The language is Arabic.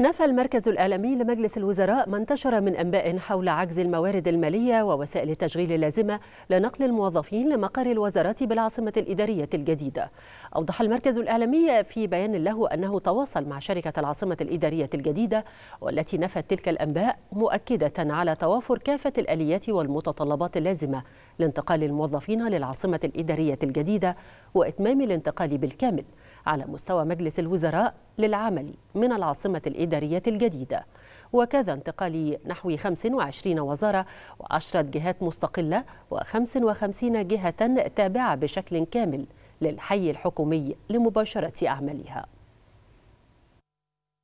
نفى المركز الإعلامي لمجلس الوزراء ما انتشر من أنباء حول عجز الموارد المالية ووسائل التشغيل اللازمة لنقل الموظفين لمقر الوزارة بالعاصمة الإدارية الجديدة أوضح المركز الإعلامي في بيان له أنه تواصل مع شركة العاصمة الإدارية الجديدة والتي نفت تلك الأنباء مؤكدة على توافر كافة الآليات والمتطلبات اللازمة لانتقال الموظفين للعاصمة الإدارية الجديدة وإتمام الانتقال بالكامل على مستوى مجلس الوزراء للعمل من العاصمة الإدارية الجديدة وكذا انتقال نحو 25 وزارة و10 جهات مستقلة و55 جهة تابعة بشكل كامل للحي الحكومي لمباشرة أعمالها